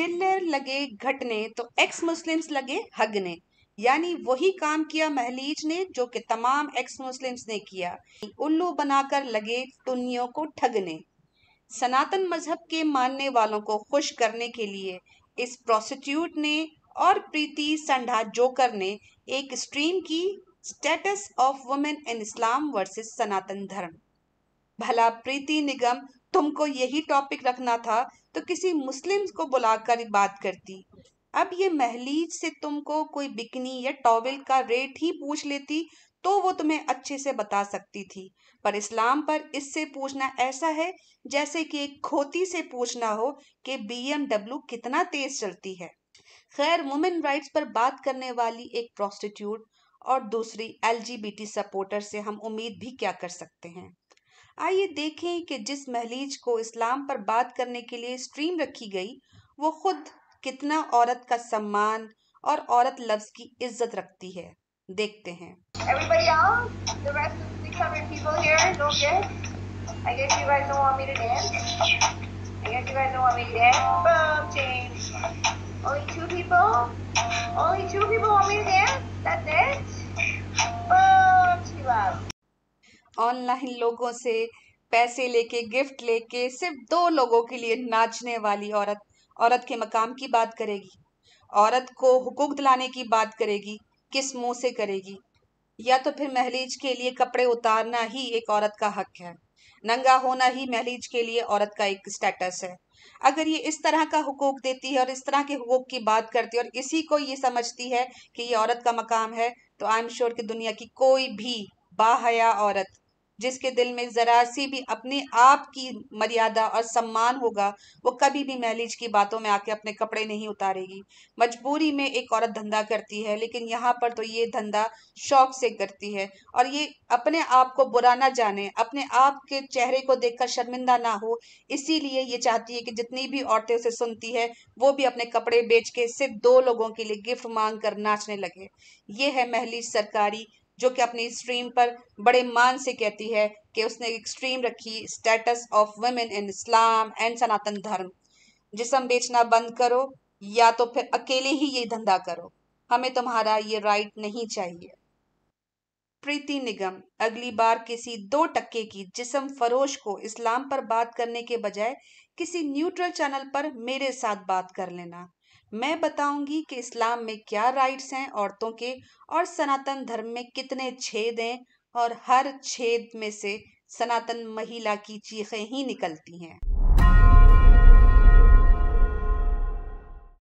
चिल्लर लगे घटने तो एक्स मुस्लिम्स लगे हगने यानी वही काम किया महलीज ने जो कि तमाम एक्स मुस्लिम्स ने किया उल्लू बनाकर लगे टुनियों को ठगने सनातन मजहब के मानने वालों को खुश करने के लिए इस प्रोस्टिट्यूट ने और प्रीति संढा जोकर ने एक स्ट्रीम की status of women in Islam versus Sanatan Dharma भला प्रीति निगम तुमको यही टॉपिक रखना था तो किसी मुस्लिम को बुलाकर बात करती अब ये महलीज से तुमको कोई बिकनी या टॉवल का रेट ही पूछ लेती तो वो तुम्हें अच्छे से बता सकती थी पर इस्लाम पर इससे पूछना ऐसा है जैसे कि एक खोती से पूछना हो कि बीएमडब्ल्यू कितना तेज चलती है खैर वुमेन राइट्स पर बात करने वाली एक प्रोस्टिट्यूट और दूसरी एलजीबीटी सपोर्टर से हम उम्मीद भी क्या कर सकते हैं आइए देखें कि जिस महलीज को इस्लाम पर बात करने के लिए स्ट्रीम रखी गई वो खुद कितना औरत का सम्मान और औरत लफ्ज की इज्जत रखती है देखते हैं Only two people. Only two people want me to dance. Online लोगों से पैसे लेके गिफ्ट लेके सिर्फ दो लोगों के लिए नाचने वाली औरत औरत के मकाम की बात करेगी औरत को हुकूक दिलाने की बात करेगी किस मुंह से करेगी या तो फिर महलीज के लिए कपड़े उतारना ही एक औरत का हक है नंगा होना ही महलीज के लिए औरत का एक स्टेटस है अगर ये इस तरह का हुकूक देती है और इस तरह के हुकूक की बात करती है और इसी को ये समझती है कि ये औरत का मकाम है तो आई एम श्योर कि दुनिया की कोई भी बाहया औरत जिसके दिल में ज़रा सी भी अपने आप की मर्यादा और सम्मान होगा वो कभी भी मैलिज की बातों में आके अपने कपड़े नहीं उतारेगी मजबूरी में एक औरत धंधा करती है लेकिन यहाँ पर तो ये धंधा शौक से करती है और ये अपने आप को बुरा ना जाने अपने आप के चेहरे को देखकर शर्मिंदा ना हो इसीलिए ये चाहती है कि जितनी भी औरतें उसे सुनती है वो भी अपने कपड़े बेच के सिर्फ दो लोगों के लिए गिफ्ट मांग कर नाचने लगे ये है महली सरकारी जो कि अपनी स्ट्रीम पर बड़े मान से कहती है कि उसने एक स्ट्रीम रखी status of women in Islam and Sanatan Dharma जिसम बेचना बंद करो या तो फिर अकेले ही ये धंधा करो हमें तुम्हारा ये राइट नहीं चाहिए प्रीति निगम अगली बार किसी दो टक्के की जिसम फरोश को इस्लाम पर बात करने के बजाय किसी न्यूट्रल चैनल पर मेरे साथ बात कर लेना मैं बताऊंगी कि इस्लाम में क्या राइट्स हैं औरतों के और सनातन धर्म में कितने छेद हैं और हर छेद में से सनातन महिला की चीखें ही निकलती हैं